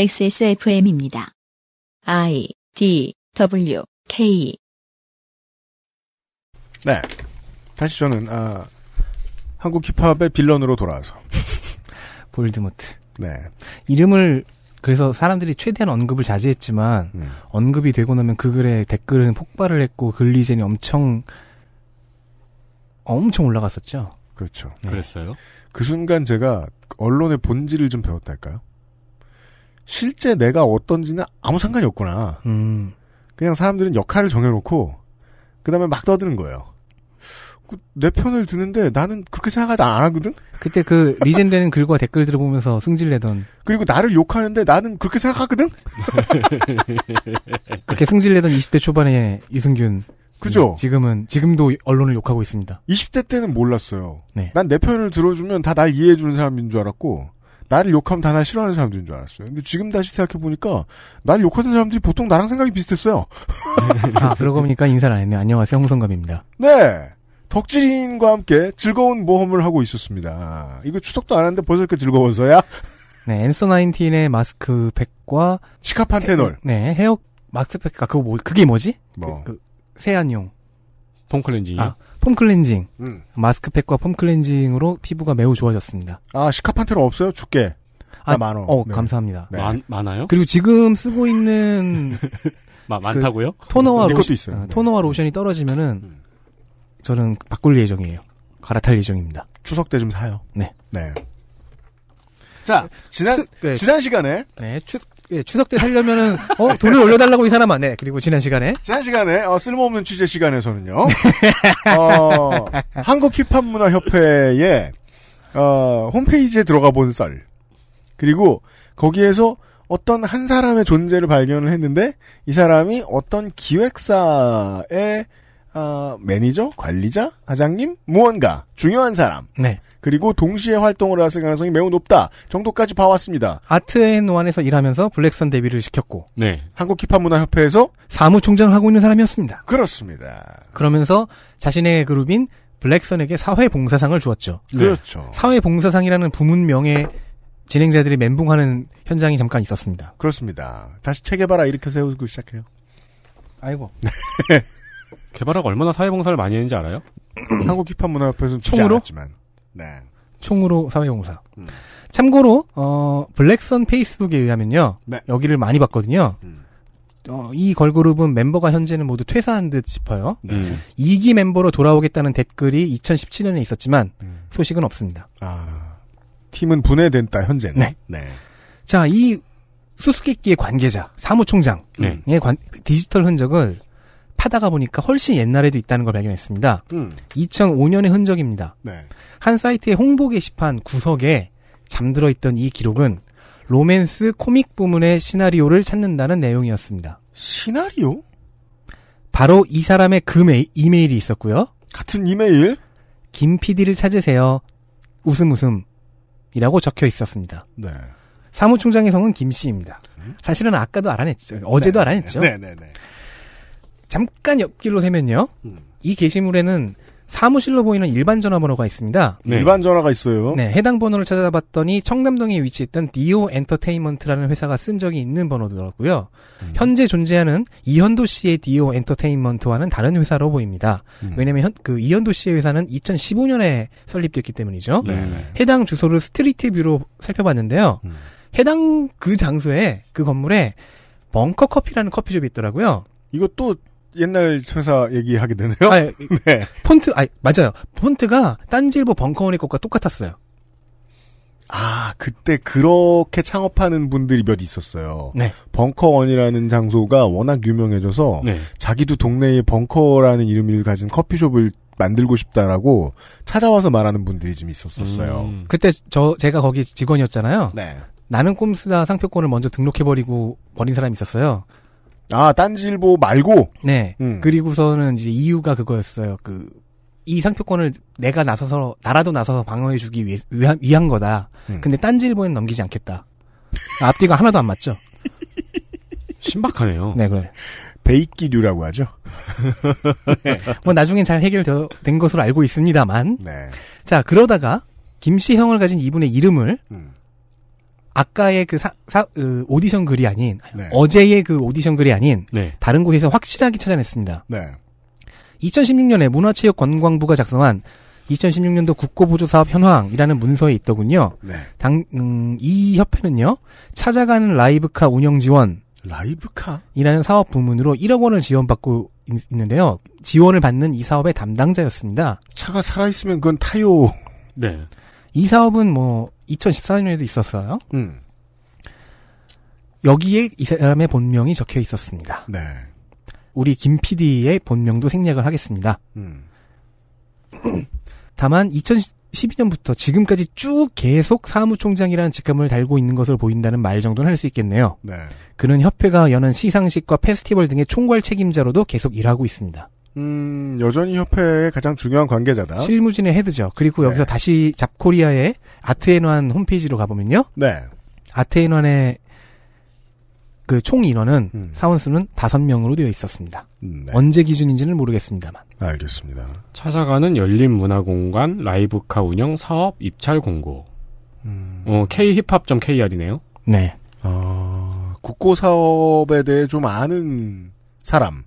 XSFM입니다. I D W K 네. 다시 저는 아, 한국 힙합의 빌런으로 돌아와서 볼드모트. 네. 이름을 그래서 사람들이 최대한 언급을 자제했지만 음. 언급이 되고 나면 그 글에 댓글은 폭발을 했고 글리젠이 엄청 엄청 올라갔었죠. 그렇죠. 네. 그랬어요. 그 순간 제가 언론의 본질을 좀 배웠달까요? 실제 내가 어떤지는 아무 상관이 없구나. 음. 그냥 사람들은 역할을 정해놓고 그 다음에 막 떠드는 거예요. 그 내 편을 드는데 나는 그렇게 생각하지 않았거든 그때 그 리젠되는 글과 댓글들을 보면서 승질내던. 그리고 나를 욕하는데 나는 그렇게 생각하거든? 그렇게 승질내던 20대 초반의 이승균. 그죠? 지금은, 지금도 언론을 욕하고 있습니다. 20대 때는 몰랐어요. 네. 난내 편을 들어주면 다 날 이해해주는 사람인 줄 알았고, 나를 욕하면 다 날 싫어하는 사람들인 줄 알았어요. 근데 지금 다시 생각해보니까 날 욕하는 사람들이 보통 나랑 생각이 비슷했어요. 아, 그러고 보니까 인사를 안 했네. 안녕하세요. 홍성갑입니다. 네. 덕진인과 함께 즐거운 모험을 하고 있었습니다. 이거 추석도 안 하는데 벌써 이렇게 즐거워서야? 네, 엔서 나인틴의 마스크팩과 치카판테놀. 네, 헤어 마스크팩. 아, 그거 뭐, 그게 뭐지? 뭐. 그, 그 세안용. 폼 클렌징이요? 아, 폼 클렌징. 음. 마스크팩과 폼 클렌징으로 피부가 매우 좋아졌습니다. 아, 시카판테로 없어요? 줄게. 아, 아, 많어. 어, 네. 감사합니다. 네. 많, 많아요? 그리고 지금 쓰고 있는. 마, 그 많다고요? 그 토너와 로션. 있어요. 아, 네. 토너와 로션이 떨어지면은, 음. 저는 바꿀 예정이에요. 갈아탈 예정입니다. 추석 때 좀 사요. 네. 네. 자, 지난, 네. 지난 시간에. 네, 추, 예, 추석 때 살려면은 어 돈을 올려달라고 이 사람 안 네, 해. 그리고 지난 시간에 지난 시간에 어, 쓸모없는 취재 시간에서는요. 네. 어, 한국 힙합 문화 협회의 어, 홈페이지에 들어가 본 썰. 그리고 거기에서 어떤 한 사람의 존재를 발견을 했는데 이 사람이 어떤 기획사의 어, 매니저, 관리자, 사장님, 무언가 중요한 사람. 네. 그리고 동시에 활동을 할 가능성이 매우 높다 정도까지 봐왔습니다. 아트앤노안에서 일하면서 블랙선 데뷔를 시켰고, 네. 한국 힙합문화협회에서 사무총장을 하고 있는 사람이었습니다. 그렇습니다. 그러면서 자신의 그룹인 블랙선에게 사회봉사상을 주었죠. 네. 그렇죠. 사회봉사상이라는 부문명의 진행자들이 멘붕하는 현장이 잠깐 있었습니다. 그렇습니다. 다시 체계바라 일으켜 세우고 시작해요. 아이고. 개발하고 얼마나 사회봉사를 많이 했는지 알아요? 한국 힙합 문화 협회에서는 총으로? 지만 네. 총으로 사회봉사. 음. 참고로 어, 블랙선 페이스북에 의하면요. 네. 여기를 많이 봤거든요. 음. 어, 이 걸그룹은 멤버가 현재는 모두 퇴사한 듯 싶어요. 네. 2기 멤버로 돌아오겠다는 댓글이 2017년에 있었지만 음. 소식은 없습니다. 아, 팀은 분해된다 현재는. 네. 네. 자, 이 수수께끼의 관계자 사무총장의 네. 관, 디지털 흔적을 파다가 보니까 훨씬 옛날에도 있다는 걸 발견했습니다. 음. 2005년의 흔적입니다. 네. 한 사이트의 홍보 게시판 구석에 잠들어 있던 이 기록은 로맨스 코믹 부문의 시나리오를 찾는다는 내용이었습니다. 시나리오? 바로 이 사람의 그 메일, 이메일이 있었고요. 같은 이메일? 김 PD를 찾으세요. 웃음 웃음. 이라고 적혀 있었습니다. 네. 사무총장의 성은 김 씨입니다. 음. 사실은 아까도 알아냈죠. 어제도 네. 알아냈죠. 네, 네, 네. 잠깐 옆길로 세면요. 음. 이 게시물에는 사무실로 보이는 일반 전화번호가 있습니다. 네. 일반 전화가 있어요. 네, 해당 번호를 찾아봤더니 청담동에 위치했던 디오 엔터테인먼트라는 회사가 쓴 적이 있는 번호더라고요. 음. 현재 존재하는 이현도 씨의 디오 엔터테인먼트와는 다른 회사로 보입니다. 음. 왜냐면 하그 이현도 씨의 회사는 2015년에 설립됐기 때문이죠. 네, 네 해당 주소를 스트리트 뷰로 살펴봤는데요. 음. 해당 그 장소에 그 건물에 벙커 커피라는 커피숍이 있더라고요. 이것도 옛날 회사 얘기하게 되네요. 아 네. 폰트, 아 맞아요. 폰트가 딴지일보 벙커원의 것과 똑같았어요. 아, 그때 그렇게 창업하는 분들이 몇 있었어요. 네. 벙커원이라는 장소가 워낙 유명해져서 네. 자기도 동네에 벙커라는 이름을 가진 커피숍을 만들고 싶다라고 찾아와서 말하는 분들이 좀 있었었어요. 음. 그때 저 제가 거기 직원이었잖아요. 네. 나는 꼼수다 상표권을 먼저 등록해버리고 버린 사람이 있었어요. 아, 딴지일보 말고? 네. 음. 그리고서는 이제 이유가 그거였어요. 그, 이 상표권을 내가 나서서, 나라도 나서서 방어해주기 위 위한, 위한 거다. 음. 근데 딴지일보에는 넘기지 않겠다. 앞뒤가 하나도 안 맞죠? 신박하네요. 네, 그래. 베이끼류라고 하죠. 네. 뭐 나중엔 잘 해결된 것으로 알고 있습니다만. 네. 자 그러다가 김씨 형을 가진 이분의 이름을 음. 아까의 그 사, 사, 으, 그 오디션 글이 아닌 네. 어제의 그 오디션 글이 아닌 네. 다른 곳에서 확실하게 찾아냈습니다. 네. 2016년에 문화체육관광부가 작성한 2016년도 국고보조사업 현황이라는 문서에 있더군요. 네. 당, 음, 이 협회는요, 찾아가는 라이브카 운영 지원. 라이브카? 이라는 사업 부문으로 1억 원을 지원받고 있, 있는데요. 지원을 받는 이 사업의 담당자였습니다. 차가 살아있으면 그건 타요. 네. 이 사업은 뭐, 2014년에도 있었어요. 음. 여기에 이 사람의 본명이 적혀 있었습니다. 네. 우리 김 PD의 본명도 생략을 하겠습니다. 음. 다만 2012년부터 지금까지 쭉 계속 사무총장이라는 직함을 달고 있는 것으로 보인다는 말 정도는 할 수 있겠네요. 네. 그는 협회가 여는 시상식과 페스티벌 등의 총괄 책임자로도 계속 일하고 있습니다. 음, 여전히 협회의 가장 중요한 관계자다. 실무진의 헤드죠. 그리고 여기서 네. 다시 잡코리아의 아트앤환 홈페이지로 가보면요. 네. 아트앤환의 그 총 인원은 음. 사원 수는 다섯 명으로 되어 있었습니다. 네. 언제 기준인지는 모르겠습니다만. 알겠습니다. 찾아가는 열린 문화공간 라이브카 운영 사업 입찰 공고. 음. 어, kh힙합.kr이네요. 네. 어, 국고 사업에 대해 좀 아는 사람일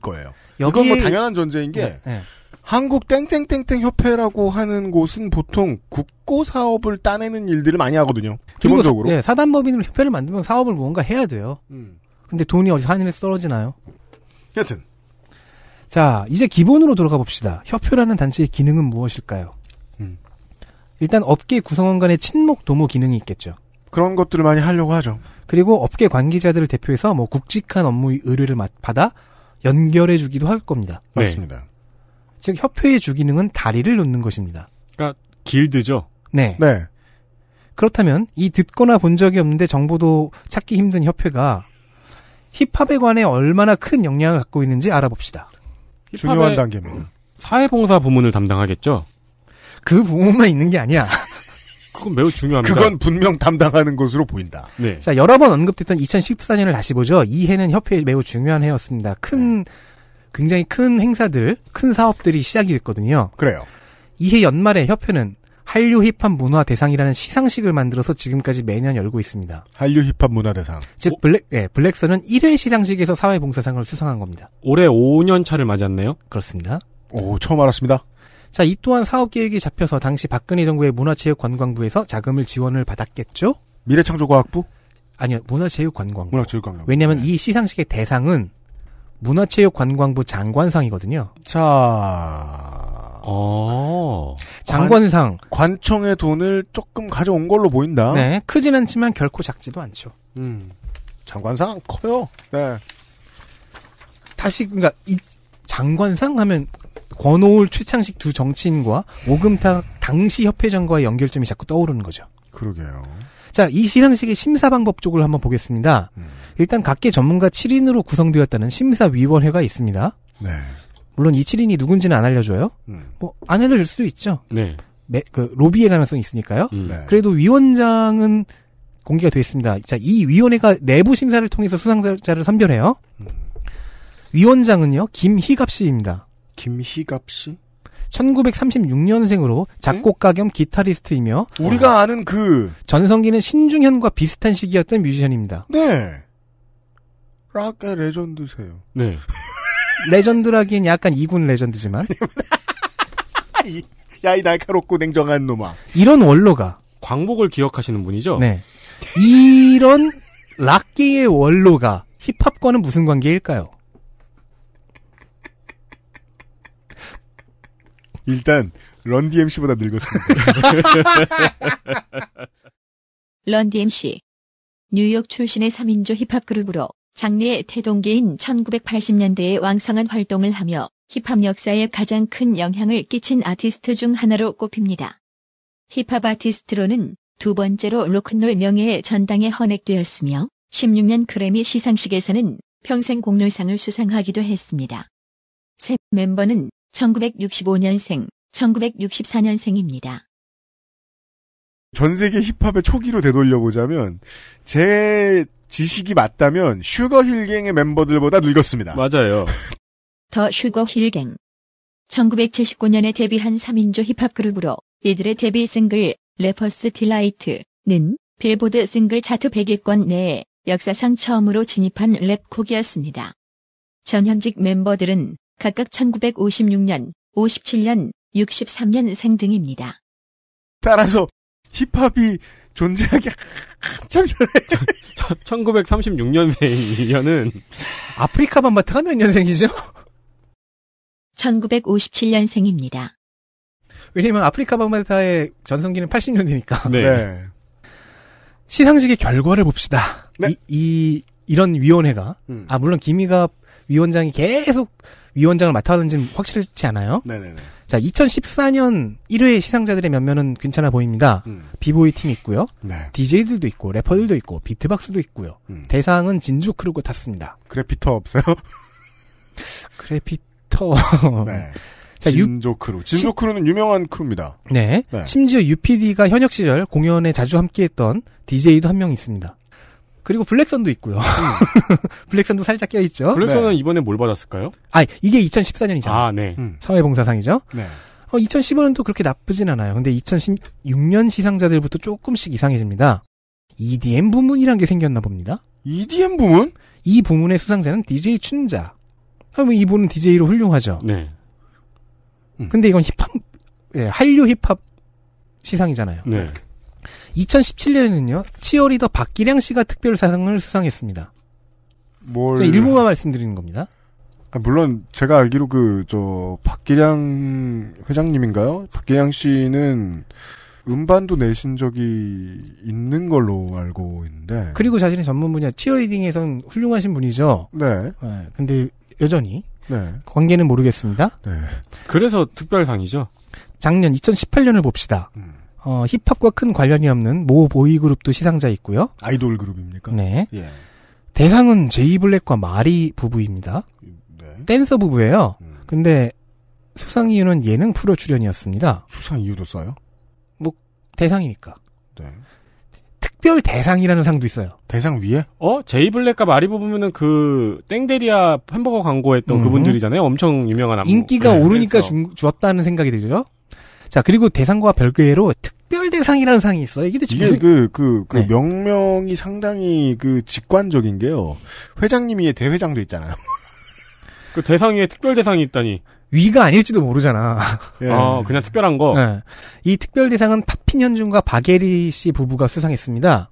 거예요. 여기... 이건 뭐 당연한 존재인 게 네, 네. 한국 땡땡땡땡 협회라고 하는 곳은 보통 국고 사업을 따내는 일들을 많이 하거든요. 기본적으로. 사, 예, 사단법인으로 협회를 만들면 사업을 뭔가 해야 돼요. 음. 근데 돈이 어디사하에서 떨어지나요? 여튼. 자, 이제 기본으로 돌아가 봅시다. 협회라는 단체의 기능은 무엇일까요? 음. 일단 업계 구성원 간의 친목 도모 기능이 있겠죠. 그런 것들을 많이 하려고 하죠. 그리고 업계 관계자들을 대표해서 뭐 굵직한 업무의 의뢰를 받아 연결해주기도 할 겁니다. 맞습니다. 즉 협회의 주기능은 다리를 놓는 것입니다. 그러니까 길드죠. 네. 네. 그렇다면 이 듣거나 본 적이 없는데 정보도 찾기 힘든 협회가 힙합에 관해 얼마나 큰 영향을 갖고 있는지 알아봅시다. 중요한 단계는 사회봉사 부문을 담당하겠죠. 그 부문만 있는 게 아니야. 그건 매우 중요합니다. 그건 분명 담당하는 것으로 보인다. 네. 자, 여러 번 언급됐던 2014년을 다시 보죠. 이 해는 협회에 매우 중요한 해였습니다. 큰 네. 굉장히 큰 행사들, 큰 사업들이 시작이 됐거든요. 그래요. 이해 연말에 협회는 한류 힙합 문화 대상이라는 시상식을 만들어서 지금까지 매년 열고 있습니다. 한류 힙합 문화 대상. 즉 오? 블랙 예, 블랙선은 1회 시상식에서 사회봉사상을 수상한 겁니다. 올해 5년 차를 맞았네요. 그렇습니다. 오, 처음 알았습니다. 자, 이 또한 사업 계획이 잡혀서 당시 박근혜 정부의 문화체육관광부에서 자금을 지원을 받았겠죠? 미래창조과학부? 아니요, 문화체육관광부. 문화체육관광부. 왜냐하면 네. 이 시상식의 대상은 문화체육관광부 장관상이거든요. 자, 어, 장관상 관, 청의 돈을 조금 가져온 걸로 보인다. 네, 크진 않지만 결코 작지도 않죠. 음, 장관상 커요. 네. 다시 그러니까 이 장관상 하면 권오울 최창식 두 정치인과 오금탁 당시 협회장과의 연결점이 자꾸 떠오르는 거죠. 그러게요. 자, 이 시상식의 심사 방법 쪽을 한번 보겠습니다. 음. 일단 각계 전문가 7인으로 구성되었다는 심사위원회가 있습니다. 네. 물론 이 7인이 누군지는 안 알려줘요. 음. 뭐안 알려줄 수도 있죠. 네. 매, 그 로비의 가능성이 있으니까요. 음. 네. 그래도 위원장은 공개가 되어 습니다 자, 이 위원회가 내부 심사를 통해서 수상자를 선별해요. 음. 위원장은요, 김희갑 씨입니다. 김희갑 씨? 1936년생으로 작곡가 겸 기타리스트이며 우리가 아는 그 전성기는 신중현과 비슷한 시기였던 뮤지션입니다. 네. 아까 레전드세요. 네. 레전드라기엔 약간 이군 레전드지만. 야, 이 날카롭고 냉정한 놈아. 이런 원로가. 광복을 기억하시는 분이죠? 네. 이런 락기의 원로가 힙합과는 무슨 관계일까요? 일단, 런디엠씨보다 늙었습니다. 런디엠씨. 뉴욕 출신의 3인조 힙합 그룹으로 장르의 태동기인 1980년대에 왕성한 활동을 하며 힙합 역사에 가장 큰 영향을 끼친 아티스트 중 하나로 꼽힙니다. 힙합 아티스트로는 두 번째로 로큰롤 명예의 전당에 헌액되었으며 16년 그래미 시상식에서는 평생 공로상을 수상하기도 했습니다. 새 멤버는 1965년생, 1964년생입니다. 전 세계 힙합의 초기로 되돌려보자면 제 지식이 맞다면 슈거 힐갱의 멤버들보다 늙었습니다. 맞아요. 더 슈거 힐갱. 1979년에 데뷔한 3인조 힙합 그룹으로 이들의 데뷔 싱글 레퍼스 딜라이트는 빌보드 싱글 차트 100위권 내에 역사상 처음으로 진입한 랩곡이었습니다. 전현직 멤버들은 각각 1956년, 57년, 63년생 등입니다. 따라서 힙합이 존재하기 한참 전에 1936년생이면은 아프리카 밤마트가몇 년생이죠? 1957년생입니다. 왜냐면 아프리카 밤마타의 전성기는 80년대니까. 네. 네. 시상식의 결과를 봅시다. 네. 이, 이, 런 위원회가, 음. 아, 물론 김희갑 위원장이 계속 위원장을 맡아는지는 확실치 않아요. 네네네. 네, 네. 자, 2014년 1회 시상자들의 면면은 괜찮아 보입니다. 음. 비보이 팀 있고요. 네. DJ들도 있고 래퍼들도 있고 비트박스도 있고요. 음. 대상은 진주 크루고 탔습니다. 그래피터 없어요? 그래피터. 네. 자, 진조 크루. 진조 크루는 유명한 크루입니다. 네. 네. 심지어 UPD가 현역 시절 공연에 자주 함께했던 DJ도 한 명 있습니다. 그리고 블랙선도 있고요. 음. 블랙선도 살짝 껴있죠. 블랙선은 네. 이번에 뭘 받았을까요? 아, 이게 2014년이잖아요. 아, 네. 음. 사회봉사상이죠. 네. 어, 2015년도 그렇게 나쁘진 않아요. 근데 2016년 시상자들부터 조금씩 이상해집니다. EDM 부문이란 게 생겼나 봅니다. EDM 부문? 이 부문의 수상자는 DJ 춘자. 아, 뭐 이분은 DJ로 훌륭하죠. 네. 음. 근데 이건 힙합, 예, 한류 힙합 시상이잖아요. 네. 2017년에는요, 치어리더 박기량 씨가 특별상을 수상했습니다. 뭘. 일부만 말씀드리는 겁니다. 아, 물론, 제가 알기로 그, 저, 박기량 회장님인가요? 박기량 씨는 음반도 내신 적이 있는 걸로 알고 있는데. 그리고 자신의 전문 분야, 치어리딩에선 훌륭하신 분이죠. 네. 네 근데 여전히. 네. 관계는 모르겠습니다. 네. 그래서 특별상이죠. 작년 2018년을 봅시다. 음. 어, 힙합과 큰 관련이 없는 모 보이그룹도 시상자 있고요. 아이돌 그룹입니까? 네. 예. 대상은 제이 블랙과 마리 부부입니다. 네. 댄서 부부예요. 음. 근데 수상 이유는 예능 프로 출연이었습니다. 수상 이유도 써요? 뭐 대상이니까. 네. 특별 대상이라는 상도 있어요. 대상 위에? 어, 제이 블랙과 마리 부부면은 그 땡데리아 햄버거 광고했던 음. 그분들이잖아요. 엄청 유명한 안무. 인기가 네, 오르니까 주, 주었다는 생각이 들죠. 자, 그리고 대상과 별개로 상이라는 상이 있어요. 이게 대체 이게 그그 그, 그 네. 명명이 상당히 그 직관적인 게요. 회장님이 대회장도 있잖아요. 그 대상에 특별 대상이 있다니. 위가 아닐지도 모르잖아. 예. 아, 그냥 특별한 거. 네. 이 특별 대상은 파핀 현준과 바게리 씨 부부가 수상했습니다.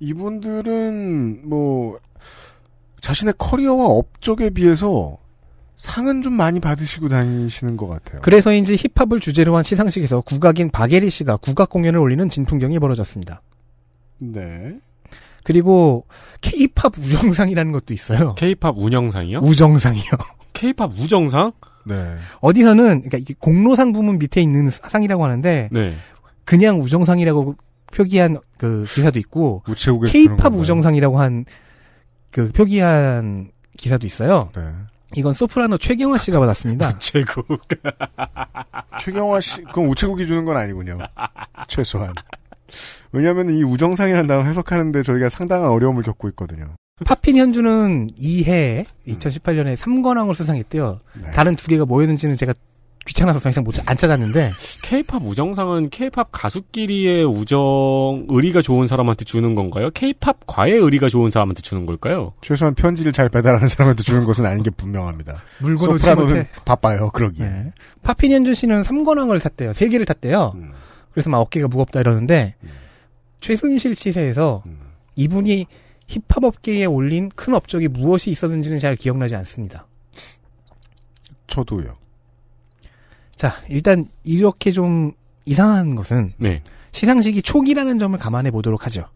이분들은 뭐 자신의 커리어와 업적에 비해서 상은 좀 많이 받으시고 다니시는 것 같아요. 그래서인지 힙합을 주제로 한 시상식에서 국악인 박예리 씨가 국악 공연을 올리는 진풍경이 벌어졌습니다. 네. 그리고 K-팝 우정상이라는 것도 있어요. K-팝 운영상이요? 우정상이요. K-팝 우정상? 네. 어디서는 그러니까 공로상 부문 밑에 있는 상이라고 하는데 네. 그냥 우정상이라고 표기한 그 기사도 있고 K-팝 우정상이라고 한 그 표기한 기사도 있어요. 네. 이건 소프라노 최경화 씨가 받았습니다. 우체국. 최경화 씨, 그건 우체국이 주는 건 아니군요. 최소한. 왜냐하면 이 우정상이라는 단어 해석하는데 저희가 상당한 어려움을 겪고 있거든요. 파핀 현주는 이해 2018년에 3관왕을 수상했대요. 네. 다른 두 개가 뭐였는지는 제가 귀찮아서 더 이상 못, 안 찾았는데. 케이팝 우정상은 케이팝 가수끼리의 우정, 의리가 좋은 사람한테 주는 건가요? 케이팝 과의 의리가 좋은 사람한테 주는 걸까요? 최소한 편지를 잘 배달하는 사람한테 주는 것은 아닌 게 분명합니다. 물건을 소프라노는 바빠요, 그러기 네. 파피니언준 씨는 3권왕을 샀대요. 3개를 탔대요. 음. 그래서 막 어깨가 무겁다 이러는데, 음. 최순실 시세에서 음. 이분이 힙합 업계에 올린 큰 업적이 무엇이 있었는지는 잘 기억나지 않습니다. 저도요. 자, 일단 이렇게 좀 이상한 것은 네. 시상식이 초기라는 점을 감안해 보도록 하죠.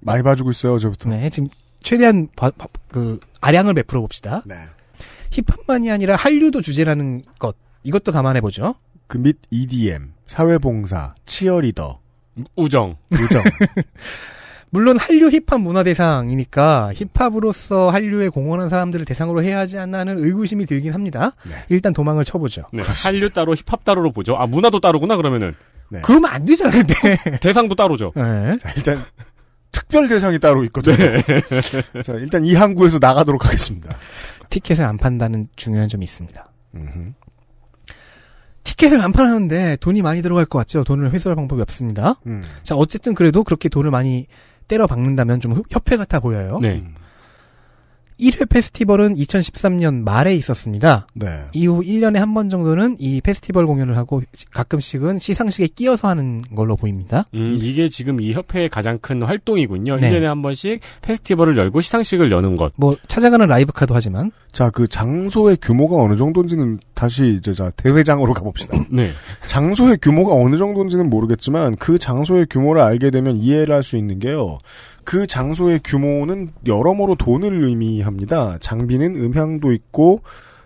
많이 봐주고 있어요, 저부터. 네, 지금 최대한 바, 바, 그 아량을 베풀어 봅시다. 네. 힙합만이 아니라 한류도 주제라는 것 이것도 감안해 보죠. 그 및 EDM, 사회봉사, 치어리더, 우정, 우정. 물론 한류 힙합 문화 대상이니까 힙합으로서 한류에 공헌한 사람들을 대상으로 해야 하지 않나 하는 의구심이 들긴 합니다. 네. 일단 도망을 쳐보죠. 네. 한류 따로 힙합 따로로 보죠. 아 문화도 따로구나 그러면은. 네. 그러면 안 되잖아요. 근데. 대상도 따로죠. 네. 자, 일단 특별 대상이 따로 있거든요. 네. 자 일단 이 항구에서 나가도록 하겠습니다. 티켓을 안 판다는 중요한 점이 있습니다. 티켓을 안 팔았는데 돈이 많이 들어갈 것 같죠. 돈을 회수할 방법이 없습니다. 음. 자, 어쨌든 그래도 그렇게 돈을 많이 때려 박는다면 좀 협회 같아 보여요. 네. 1회 페스티벌은 2013년 말에 있었습니다. 네. 이후 1년에 한 번 정도는 이 페스티벌 공연을 하고 가끔씩은 시상식에 끼어서 하는 걸로 보입니다. 음, 음, 이게 지금 이 협회의 가장 큰 활동이군요. 네. 1년에 한 번씩 페스티벌을 열고 시상식을 여는 것. 뭐 찾아가는 라이브 카도 하지만 자, 그 장소의 규모가 어느 정도인지는 다시 이제 자 대회장으로 가봅시다. 네. 장소의 규모가 어느 정도인지는 모르겠지만 그 장소의 규모를 알게 되면 이해를 할 수 있는 게요. 그 장소의 규모는 여러모로 돈을 의미합니다. 장비는 음향도 있고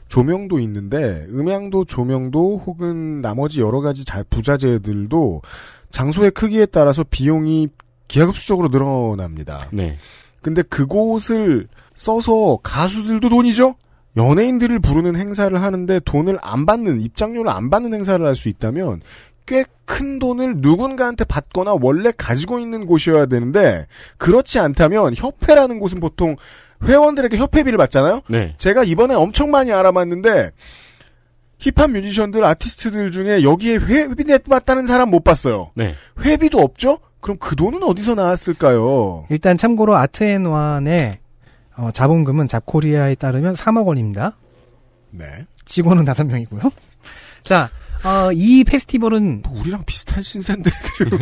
조명도 있는데 음향도 조명도 혹은 나머지 여러 가지 부자재들도 장소의 크기에 따라서 비용이 기하급수적으로 늘어납니다. 네. 근데 그곳을 써서 가수들도 돈이죠? 연예인들을 부르는 행사를 하는데 돈을 안 받는 입장료를 안 받는 행사를 할 수 있다면 꽤 큰 돈을 누군가한테 받거나 원래 가지고 있는 곳이어야 되는데 그렇지 않다면 협회라는 곳은 보통 회원들에게 협회비를 받잖아요. 네. 제가 이번에 엄청 많이 알아봤는데 힙합 뮤지션들 아티스트들 중에 여기에 회비 냈다는 사람 못 봤어요. 네. 회비도 없죠? 그럼 그 돈은 어디서 나왔을까요? 일단 참고로 아트앤완의 어, 자본금은 잡코리아에 따르면 3억 원입니다. 네. 직원은 5명이고요. 자, 어, 이 페스티벌은 뭐 우리랑 비슷한 신세인데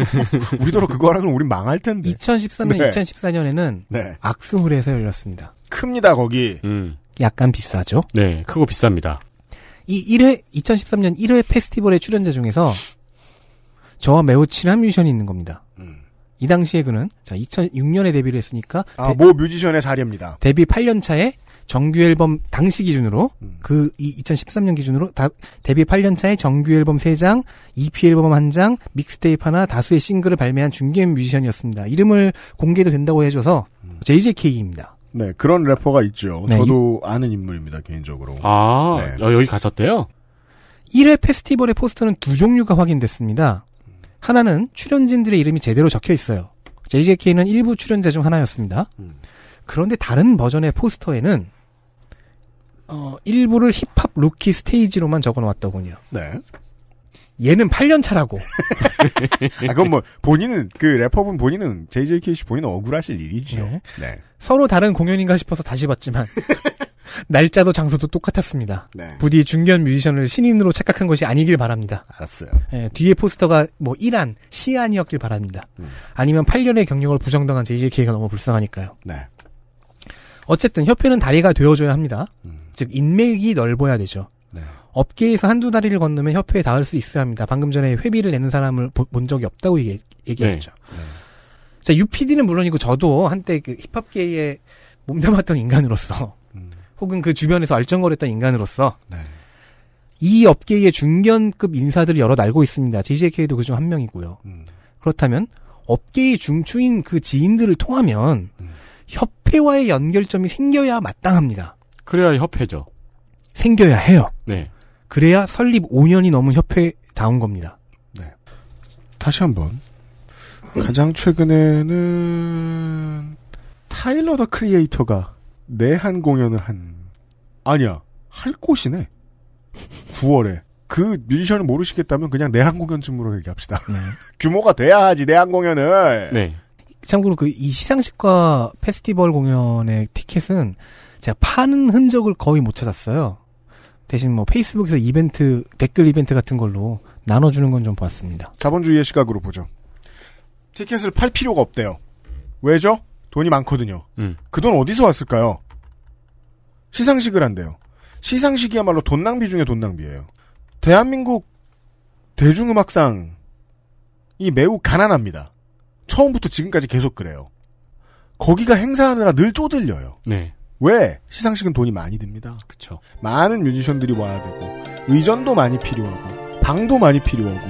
우리더러 그거 하라 그러면 우린 망할 텐데. 2013년, 네. 2014년에는 네. 악스홀에서 열렸습니다. 큽니다 거기. 음. 약간 비싸죠? 네, 크고 비쌉니다. 이 1회 2013년 1회 페스티벌의 출연자 중에서 저와 매우 친한 뮤지션이 있는 겁니다. 음. 이 당시에 그는 자 2006년에 데뷔를 했으니까 아, 모 뮤지션의 사례입니다. 데뷔 8년 차에 정규 앨범 당시 기준으로 음. 그 2013년 기준으로 다, 데뷔 8년 차에 정규 앨범 3장, EP 앨범 1장, 믹스테이프 하나, 다수의 싱글을 발매한 중견 기 뮤지션이었습니다. 이름을 공개도 된다고 해줘서 음. JJK입니다. 네, 그런 래퍼가 있죠. 네, 저도 이... 아는 인물입니다, 개인적으로. 아, 네. 여기 갔었대요? 1회 페스티벌의 포스터는 두 종류가 확인됐습니다. 하나는 출연진들의 이름이 제대로 적혀 있어요. JJK는 일부 출연자 중 하나였습니다. 음. 그런데 다른 버전의 포스터에는 어, 일부를 힙합 루키 스테이지로만 적어 놓았더군요. 네. 얘는 8년 차라고. 아, 그건 뭐, 본인은, 그 래퍼분 본인은, JJK 씨 본인은 억울하실 일이지요. 네. 네. 서로 다른 공연인가 싶어서 다시 봤지만, 날짜도 장소도 똑같았습니다. 네. 부디 중견 뮤지션을 신인으로 착각한 것이 아니길 바랍니다. 알았어요. 예, 뒤에 포스터가 뭐 1안, 시안이었길 바랍니다. 음. 아니면 8년의 경력을 부정당한 제2의 기회가 너무 불쌍하니까요. 네. 어쨌든 협회는 다리가 되어줘야 합니다. 음. 즉 인맥이 넓어야 되죠. 네. 업계에서 한두 다리를 건너면 협회에 닿을 수 있어야 합니다. 방금 전에 회비를 내는 사람을 보, 본 적이 없다고 얘기, 얘기했죠. 네. 네. 자, UPD는 물론이고 저도 한때 그 힙합계에 몸담았던 인간으로서 혹은 그 주변에서 알정거렸던 인간으로서 네. 이 업계의 중견급 인사들을 여러 알고 있습니다. JJK도 그중 한 명이고요. 음. 그렇다면 업계의 중추인 그 지인들을 통하면 음. 협회와의 연결점이 생겨야 마땅합니다. 그래야 협회죠. 생겨야 해요. 네. 그래야 설립 5년이 넘은 협회다운 겁니다. 네. 다시 한번 가장 최근에는 타일러 더 크리에이터가 내한 공연을 한 아니야. 할 곳이네. 9월에. 그 뮤지션을 모르시겠다면 그냥 내한 공연쯤으로 얘기합시다. 네. 규모가 돼야 하지, 내한 공연을. 네. 참고로 그 이 시상식과 페스티벌 공연의 티켓은 제가 파는 흔적을 거의 못 찾았어요. 대신 뭐 페이스북에서 이벤트, 댓글 이벤트 같은 걸로 나눠주는 건 좀 봤습니다. 자본주의의 시각으로 보죠. 티켓을 팔 필요가 없대요. 왜죠? 돈이 많거든요. 음. 그돈 어디서 왔을까요? 시상식을 한대요. 시상식이야말로 돈 낭비 중에 돈 낭비예요. 대한민국 대중음악상이 매우 가난합니다. 처음부터 지금까지 계속 그래요. 거기가 행사하느라 늘 쪼들려요. 네. 왜? 시상식은 돈이 많이 듭니다. 그렇죠. 많은 뮤지션들이 와야 되고 의전도 많이 필요하고 방도 많이 필요하고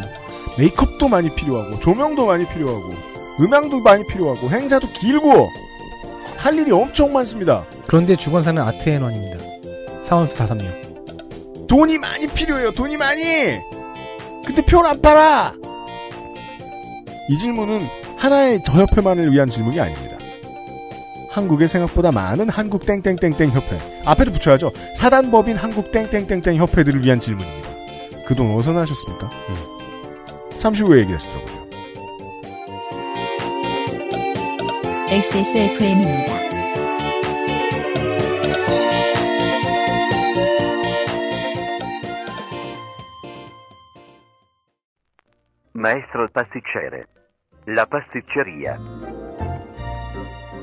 메이크업도 많이 필요하고 조명도 많이 필요하고 음향도 많이 필요하고 행사도 길고 할 일이 엄청 많습니다. 그런데 주관사는 아트앤원입니다. 사원수 다섯 명. 돈이 많이 필요해요. 돈이 많이. 근데 표를 안 팔아. 이 질문은 하나의 저 협회만을 위한 질문이 아닙니다. 한국의 생각보다 많은 한국 땡땡땡땡 협회 앞에도 붙여야죠. 사단법인 한국 땡땡땡땡 협회들을 위한 질문입니다. 그 돈 어디서 나셨습니까? 음. 잠시 후에 얘기하시더라고요. XSFM입니다. Maestro pasticcere. La pasticceria.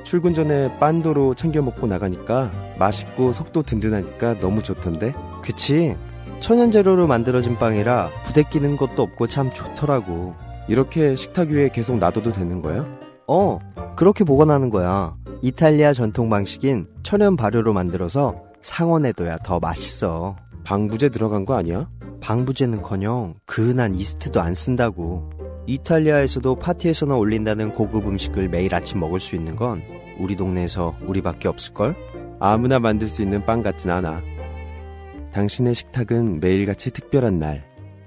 출근 전에 빤도로 챙겨 먹고 나가니까 맛있고 속도 든든하니까 너무 좋던데. 그치? 천연 재료로 만들어진 빵이라 부대 끼는 것도 없고 참 좋더라고. 이렇게 식탁 위에 계속 놔둬도 되는 거야? 어, 그렇게 보관하는 거야. 이탈리아 전통 방식인 천연 발효로 만들어서 상온에둬야 더 맛있어. 방부제 들어간 거 아니야? 방부제는커녕 그은한 이스트도 안 쓴다고. 이탈리아에서도 파티에서나 올린다는 고급 음식을 매일 아침 먹을 수 있는 건 우리 동네에서 우리밖에 없을걸? 아무나 만들 수 있는 빵 같진 않아. 당신의 식탁은 매일같이 특별한 날.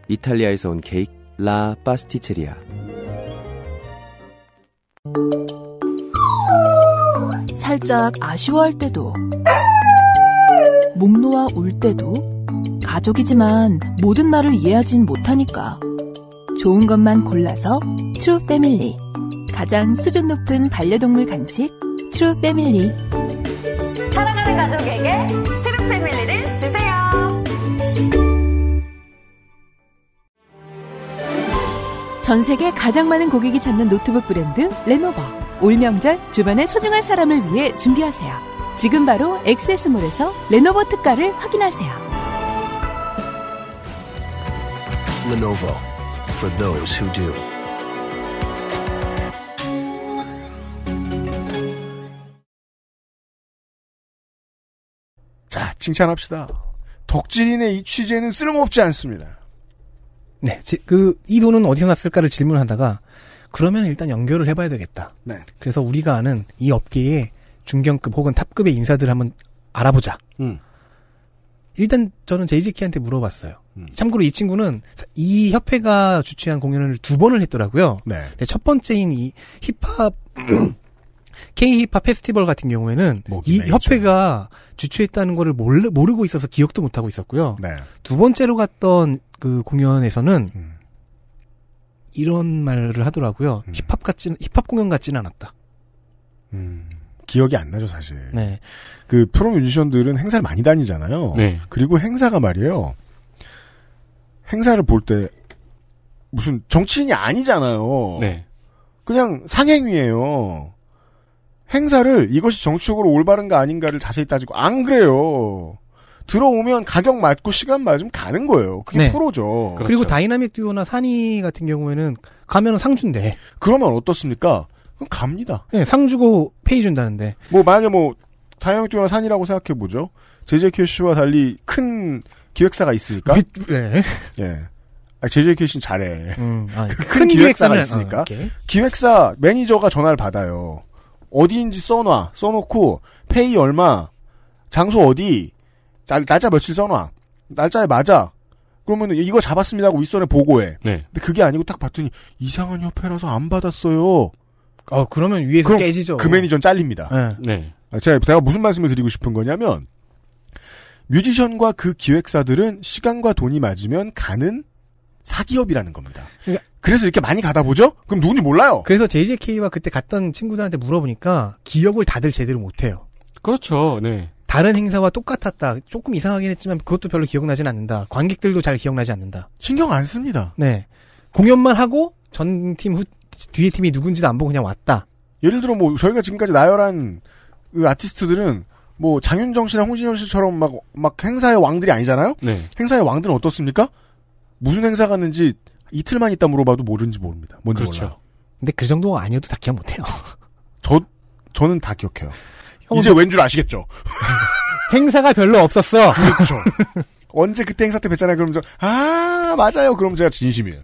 이탈리아에서 온 케이크 라 파스티체리아. 살짝 아쉬워할 때도, 목 놓아 울 때도, 가족이지만 모든 말을 이해하진 못하니까. 좋은 것만 골라서 트루 패밀리. 가장 수준 높은 반려동물 간식 트루 패밀리. 사랑하는 가족에게 트루 패밀리를 주세요. 전 세계 가장 많은 고객이 찾는 노트북 브랜드 레노버. 올 명절 주변의 소중한 사람을 위해 준비하세요. 지금 바로 액세스몰에서 레노버 특가를 확인하세요. Lenovo for those who do. 자, 칭찬합시다. 덕질인의 이 취재는 쓸모없지 않습니다. 네, 그, 이 돈은 어디서 났을까를 질문하다가, 그러면 일단 연결을 해봐야 되겠다. 네. 그래서 우리가 아는 이 업계의 중견급 혹은 탑급의 인사들 한번 알아보자. 음. 일단 저는 제이지키한테 물어봤어요. 음. 참고로 이 친구는 이 협회가 주최한 공연을 두 번을 했더라고요. 네. 첫 번째인 이 힙합 K 힙합 페스티벌 같은 경우에는 이 협회가 주최했다는 거를 몰르, 모르고 있어서 기억도 못 하고 있었고요. 네. 두 번째로 갔던 그 공연에서는 음. 이런 말을 하더라고요. 음. 힙합 같진 힙합 공연 같지는 않았다. 음. 기억이 안 나죠, 사실. 네. 그 프로 뮤지션들은 행사를 많이 다니잖아요. 네. 그리고 행사가 말이에요. 행사를 볼 때 무슨 정치인이 아니잖아요. 네. 그냥 상행위예요. 행사를 이것이 정치적으로 올바른가 아닌가를 자세히 따지고 안 그래요. 들어오면 가격 맞고 시간 맞으면 가는 거예요. 그게 네. 프로죠. 그렇죠. 그리고 다이나믹 듀오나 산이 같은 경우에는 가면 상준인데 그러면 어떻습니까? 그럼 갑니다. 네, 예, 상주고 페이 준다는데. 뭐 만약에 뭐 다이나믹 듀오나 산이라고 생각해 보죠. 제제큐 씨와 달리 큰 기획사가 있으니까. 빛, 네. 예. 예. 아, 제제큐 씨는 잘해. 음, 아, 큰, 큰 기획사가 어, 있으니까. 어, 기획사 매니저가 전화를 받아요. 어디인지 써놔. 써놓고 페이 얼마, 장소 어디, 날짜 며칠 써놔. 날짜에 맞아. 그러면 이거 잡았습니다 하고 윗선에 보고해. 네. 근데 그게 아니고 딱 봤더니 이상한 협회라서 안 받았어요. 어, 그러면 위에서 그럼 깨지죠. 그매니저 잘립니다. 네. 네. 아, 제가, 제가 무슨 말씀을 드리고 싶은 거냐면 뮤지션과 그 기획사들은 시간과 돈이 맞으면 가는 사기업이라는 겁니다. 그러니까 그래서 이렇게 많이 가다 보죠? 그럼 누군지 몰라요. 그래서 JJK와 그때 갔던 친구들한테 물어보니까 기억을 다들 제대로 못해요. 그렇죠. 네. 다른 행사와 똑같았다. 조금 이상하긴 했지만 그것도 별로 기억나진 않는다. 관객들도 잘 기억나지 않는다. 신경 안 씁니다. 네. 공연만 하고 전 팀 후, 뒤에 팀이 누군지도 안 보고 그냥 왔다. 예를 들어 뭐 저희가 지금까지 나열한 그 아티스트들은 뭐 장윤정 씨나 홍진영 씨처럼 막, 막 행사의 왕들이 아니잖아요? 네. 행사의 왕들은 어떻습니까? 무슨 행사 갔는지 이틀만 있다 물어봐도 모른지 모릅니다. 뭔지 그렇죠. 몰라요. 근데 그 정도가 아니어도 다 기억 못해요. 저, 저는 다 기억해요. 이제 왠 줄 아시겠죠. 행사가 별로 없었어. 그렇죠. 언제 그때 행사 때 뵀잖아요. 그럼 저, 아, 맞아요. 그럼 제가 진심이에요.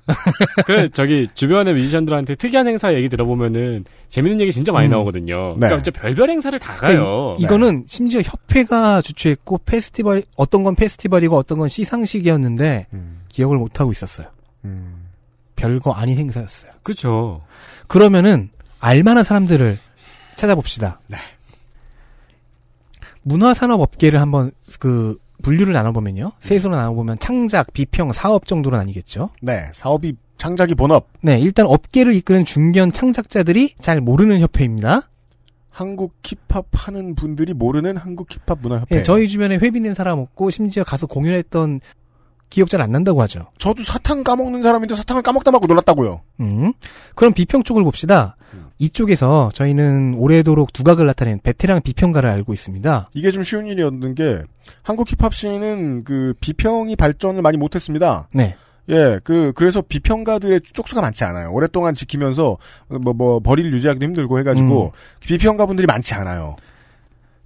그, 저기, 주변의 뮤지션들한테 특이한 행사 얘기 들어보면은, 재밌는 얘기 진짜 많이 음. 나오거든요. 네. 그러니까 진짜 별별 행사를 다 가요. 그러니까 이, 거는 네. 심지어 협회가 주최했고, 페스티벌, 어떤 건 페스티벌이고, 어떤 건 시상식이었는데, 음. 기억을 못하고 있었어요. 음. 별거 아닌 행사였어요. 그죠 렇 그러면은, 알만한 사람들을 찾아봅시다. 네. 문화산업업계를 한번 그 분류를 나눠보면요. 셋으로 음. 나눠보면 창작, 비평, 사업 정도로 나뉘겠죠. 네, 사업이 창작이 본업. 네, 일단 업계를 이끄는 중견 창작자들이 잘 모르는 협회입니다. 한국 힙합 하는 분들이 모르는 한국 힙합 문화협회. 네, 저희 주변에 회비낸 사람 없고 심지어 가서 공연했던 기억 잘 안 난다고 하죠. 저도 사탕 까먹는 사람인데 사탕을 까먹다 말고 놀랐다고요. 음, 그럼 비평 쪽을 봅시다. 이쪽에서 저희는 오래도록 두각을 나타낸 베테랑 비평가를 알고 있습니다. 이게 좀 쉬운 일이었는 게 한국 힙합 씬은 그 비평이 발전을 많이 못했습니다. 네. 예, 그 그래서 비평가들의 쪽수가 많지 않아요. 오랫동안 지키면서 뭐뭐 뭐, 뭐 버릴 유지하기도 힘들고 해가지고 음. 비평가분들이 많지 않아요.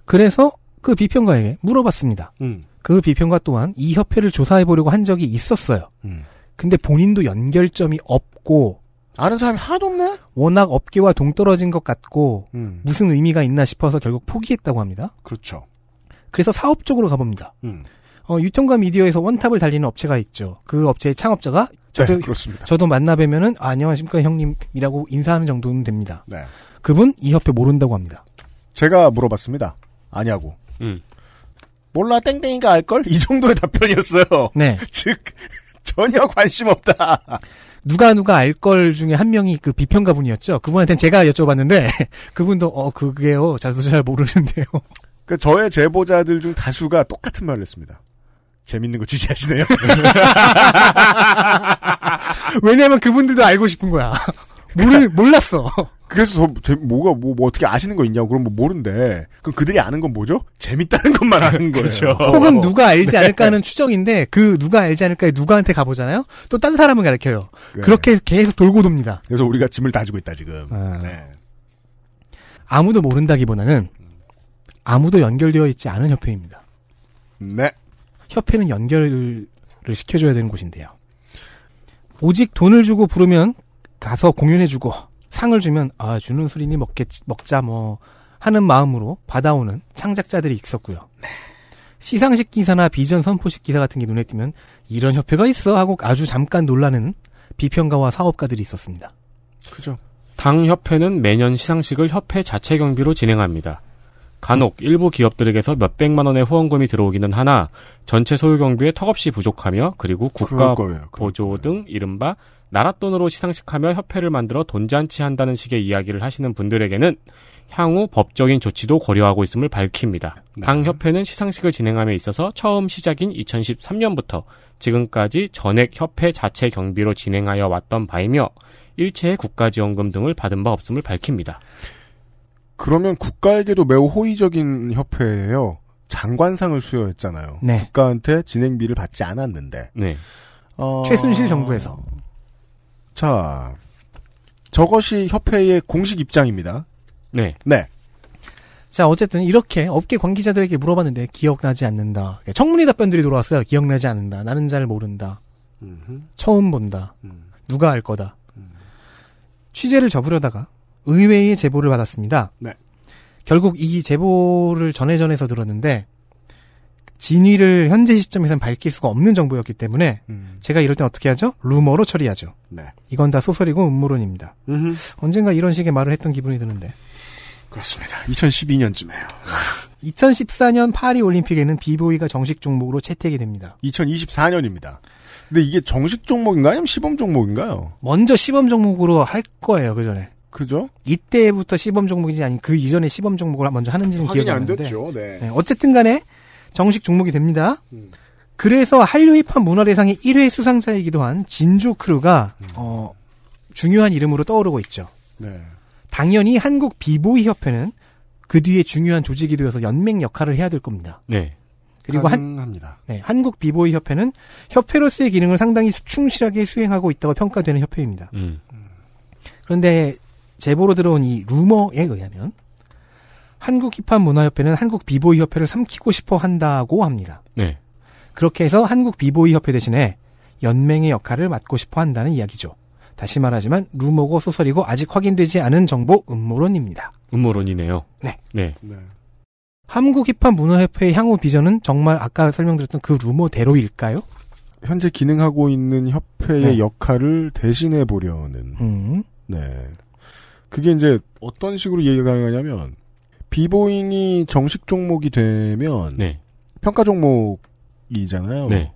그래서 그 비평가에게 물어봤습니다. 음. 그 비평가 또한 이 협회를 조사해 보려고 한 적이 있었어요. 음. 근데 본인도 연결점이 없고 아는 사람이 하나도 없네? 워낙 업계와 동떨어진 것 같고 음. 무슨 의미가 있나 싶어서 결국 포기했다고 합니다. 그렇죠. 그래서 사업 쪽으로 가봅니다. 음. 어, 유통과 미디어에서 원탑을 달리는 업체가 있죠. 그 업체의 창업자가 저도, 네, 그렇습니다. 저도 만나 뵈면은 아, 안녕하십니까 형님이라고 인사하는 정도는 됩니다. 네. 그분 이 협회 모른다고 합니다. 제가 물어봤습니다. 아니하고. 음. 몰라 땡땡이가 알걸? 이 정도의 답변이었어요. 네. 즉 전혀 관심 없다. 누가 누가 알 걸 중에 한 명이 그 비평가 분이었죠. 그분한테 제가 여쭤봤는데 그분도 어 그게요 잘도 잘 모르는데요. 그 저의 제보자들 중 다수가 똑같은 말을 했습니다. 재밌는 거 주제하시네요. 왜냐면 그분들도 알고 싶은 거야. 모르 몰랐어. 그래서 저, 뭐가 뭐, 뭐, 어떻게 아시는 거 있냐고 그럼 뭐 모른데 그럼 그들이 아는 건 뭐죠? 재밌다는 것만 아는 거예 그렇죠. 어. 혹은 누가 알지 네. 않을까 하는 추정인데 그 누가 알지 않을까 에 누가한테 가보잖아요. 또 딴 사람을 가르켜요. 네. 그렇게 계속 돌고 돕니다. 그래서 우리가 짐을 다지고 있다 지금. 아. 네. 아무도 모른다기보다는 아무도 연결되어 있지 않은 협회입니다. 네. 협회는 연결을 시켜줘야 되는 곳인데요. 오직 돈을 주고 부르면 가서 공연해주고 상을 주면 아 주는 술이니 먹겠 먹자 뭐 하는 마음으로 받아오는 창작자들이 있었고요. 네. 시상식 기사나 비전 선포식 기사 같은 게 눈에 띄면 이런 협회가 있어 하고 아주 잠깐 놀라는 비평가와 사업가들이 있었습니다. 그죠. 당 협회는 매년 시상식을 협회 자체 경비로 진행합니다. 간혹 일부 기업들에게서 몇백만 원의 후원금이 들어오기는 하나 전체 소유 경비에 턱없이 부족하며 그리고 국가 보조 등 이른바 나랏돈으로 시상식하며 협회를 만들어 돈잔치 한다는 식의 이야기를 하시는 분들에게는 향후 법적인 조치도 고려하고 있음을 밝힙니다. 네. 당 협회는 시상식을 진행함에 있어서 처음 시작인 2013년부터 지금까지 전액 협회 자체 경비로 진행하여 왔던 바이며 일체의 국가지원금 등을 받은 바 없음을 밝힙니다. 그러면 국가에게도 매우 호의적인 협회예요. 장관상을 수여했잖아요. 네. 국가한테 진행비를 받지 않았는데. 네. 어... 최순실 정부에서. 자, 저것이 협회의 공식 입장입니다. 네. 네. 자, 어쨌든 이렇게 업계 관계자들에게 물어봤는데 기억나지 않는다. 청문회 답변들이 돌아왔어요. 기억나지 않는다. 나는 잘 모른다. 음흠. 처음 본다. 음. 누가 알 거다. 음. 취재를 접으려다가 의회의 제보를 받았습니다. 네. 결국 이 제보를 전해전해서 들었는데 진위를 현재 시점에선 밝힐 수가 없는 정보였기 때문에 음. 제가 이럴 땐 어떻게 하죠? 루머로 처리하죠. 네. 이건 다 소설이고 음모론입니다. 음흠. 언젠가 이런 식의 말을 했던 기분이 드는데. 그렇습니다. 2012년쯤에요. 2014년 파리 올림픽에는 비보이가 정식 종목으로 채택이 됩니다. 2024년입니다. 근데 이게 정식 종목인가요? 아니면 시범 종목인가요? 먼저 시범 종목으로 할 거예요, 그 전에. 그죠? 이때부터 시범 종목인지 아니 그 이전에 시범 종목을 먼저 하는지는 기억이 안, 안 됐죠. 네. 네. 어쨌든 간에 정식 종목이 됩니다. 음. 그래서 한류 힙합 문화대상의 1회 수상자이기도 한 진조 크루가 음. 어, 중요한 이름으로 떠오르고 있죠. 네. 당연히 한국 비보이 협회는 그 뒤에 중요한 조직이 되어서 연맹 역할을 해야 될 겁니다. 네. 그리고 가능합니다. 한, 네, 한국 비보이 협회는 협회로서의 기능을 상당히 충실하게 수행하고 있다고 평가되는 협회입니다. 음. 그런데 제보로 들어온 이 루머에 의하면 한국 힙합 문화협회는 한국 비보이 협회를 삼키고 싶어 한다고 합니다. 네. 그렇게 해서 한국 비보이 협회 대신에 연맹의 역할을 맡고 싶어 한다는 이야기죠. 다시 말하지만 루머고 소설이고 아직 확인되지 않은 정보 음모론입니다. 음모론이네요. 네. 네. 네. 한국 힙합 문화협회의 향후 비전은 정말 아까 설명드렸던 그 루머대로일까요? 현재 기능하고 있는 협회의 네. 역할을 대신해 보려는. 음. 네. 그게 이제 어떤 식으로 얘기가 가능하냐면 비보인이 정식 종목이 되면 네. 평가 종목이잖아요. 네.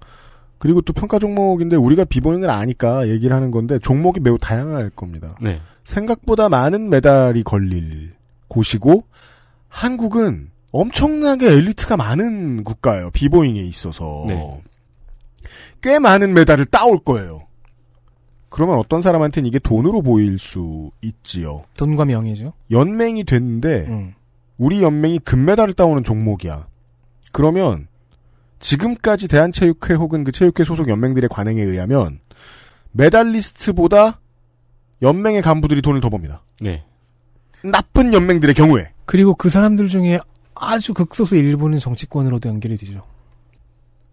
그리고 또 평가 종목인데 우리가 비보인을 아니까 얘기를 하는 건데 종목이 매우 다양할 겁니다. 네. 생각보다 많은 메달이 걸릴 곳이고 한국은 엄청나게 엘리트가 많은 국가예요. 비보잉에 있어서. 네. 꽤 많은 메달을 따올 거예요. 그러면 어떤 사람한테는 이게 돈으로 보일 수 있지요. 돈과 명예죠. 연맹이 됐는데 음. 우리 연맹이 금메달을 따오는 종목이야. 그러면 지금까지 대한체육회 혹은 그 체육회 소속 연맹들의 관행에 의하면 메달리스트보다 연맹의 간부들이 돈을 더봅니다 네. 나쁜 연맹들의 경우에. 그리고 그 사람들 중에 아주 극소수 일부는 정치권으로도 연결이 되죠.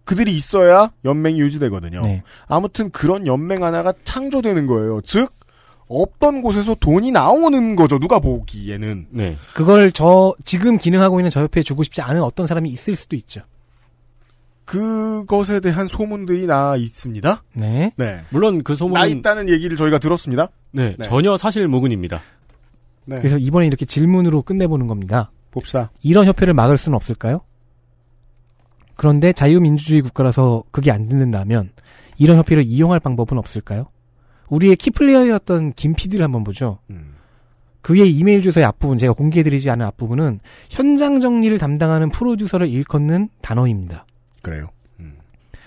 그들이 있어야 연맹이 유지되거든요. 네. 아무튼 그런 연맹 하나가 창조되는 거예요. 즉 없던 곳에서 돈이 나오는 거죠. 누가 보기에는. 네. 그걸 저 지금 기능하고 있는 저 협회에 주고 싶지 않은 어떤 사람이 있을 수도 있죠. 그것에 대한 소문들이 나 있습니다. 네. 네. 물론 그 소문은 나 있다는 얘기를 저희가 들었습니다. 네. 네. 전혀 사실 무근입니다. 네. 그래서 이번에 이렇게 질문으로 끝내보는 겁니다. 봅시다. 이런 협회를 막을 수는 없을까요? 그런데 자유민주주의 국가라서 그게 안 듣는다면 이런 협회를 이용할 방법은 없을까요? 우리의 키플레이어였던 김피디를 한번 보죠. 음. 그의 이메일 주소의 앞부분, 제가 공개해드리지 않은 앞부분은 현장 정리를 담당하는 프로듀서를 일컫는 단어입니다. 그래요. 음.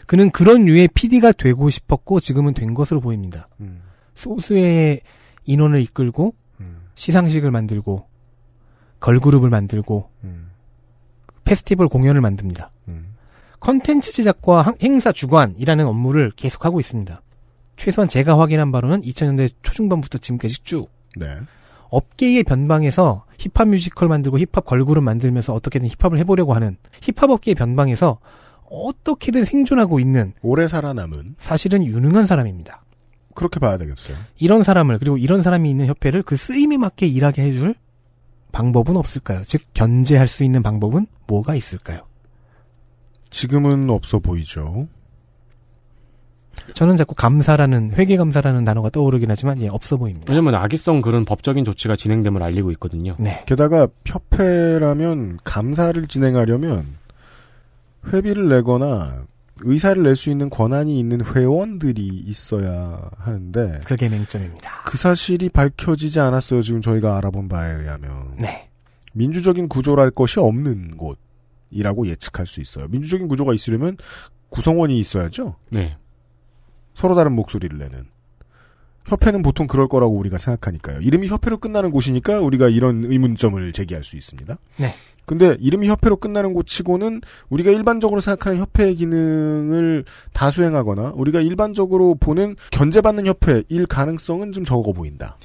그는 그런 류의 피디가 되고 싶었고 지금은 된 것으로 보입니다. 음. 소수의 인원을 이끌고 음. 시상식을 만들고 걸그룹을 만들고 음. 페스티벌 공연을 만듭니다. 음. 컨텐츠 제작과 행사 주관이라는 업무를 계속하고 있습니다. 최소한 제가 확인한 바로는 2000년대 초중반부터 지금까지 쭉 네. 업계의 변방에서 힙합 뮤지컬 만들고 힙합 걸그룹 만들면서 어떻게든 힙합을 해보려고 하는 힙합 업계의 변방에서 어떻게든 생존하고 있는 오래 살아남은 사실은 유능한 사람입니다. 그렇게 봐야 되겠어요. 이런 사람을 그리고 이런 사람이 있는 협회를 그 쓰임에 맞게 일하게 해줄 방법은 없을까요? 즉 견제할 수 있는 방법은 뭐가 있을까요? 지금은 없어 보이죠. 저는 자꾸 감사라는 회계 감사라는 단어가 떠오르긴 하지만 예 없어 보입니다. 왜냐면 악의성 그런 법적인 조치가 진행됨을 알리고 있거든요. 네. 게다가 협회라면 감사를 진행하려면 회비를 내거나 의사를 낼 수 있는 권한이 있는 회원들이 있어야 하는데 그게 맹점입니다. 그 사실이 밝혀지지 않았어요. 지금 저희가 알아본 바에 의하면 네. 민주적인 구조랄 것이 없는 곳이라고 예측할 수 있어요. 민주적인 구조가 있으려면 구성원이 있어야죠. 네. 서로 다른 목소리를 내는. 협회는 보통 그럴 거라고 우리가 생각하니까요. 이름이 협회로 끝나는 곳이니까 우리가 이런 의문점을 제기할 수 있습니다. 네. 근데 이름이 협회로 끝나는 곳 치고는 우리가 일반적으로 생각하는 협회의 기능을 다 수행하거나 우리가 일반적으로 보는 견제받는 협회일 가능성은 좀 적어 보인다.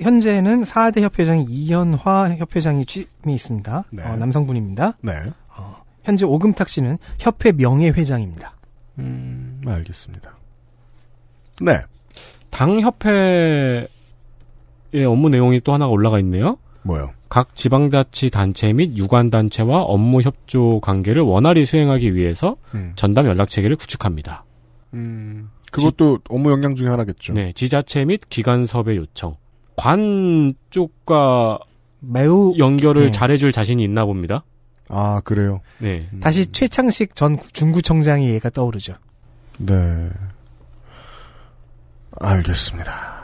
현재는 4대 협회장이 이현화 협회장이 취임이 있습니다. 네. 어, 남성분입니다. 네. 어, 현재 오금탁 씨는 협회 명예회장입니다. 음, 알겠습니다. 네. 당협회의 업무 내용이 또 하나가 올라가 있네요. 뭐요? 각 지방자치 단체 및 유관 단체와 업무 협조 관계를 원활히 수행하기 위해서 음. 전담 연락 체계를 구축합니다. 음, 그것도 지, 업무 역량 중에 하나겠죠. 네, 지자체 및 기관 섭외 요청. 관 쪽과 매우 연결을 네. 잘해줄 자신이 있나 봅니다. 아 그래요. 네. 음. 다시 최창식 전 중구청장의 얘가 떠오르죠. 네. 알겠습니다.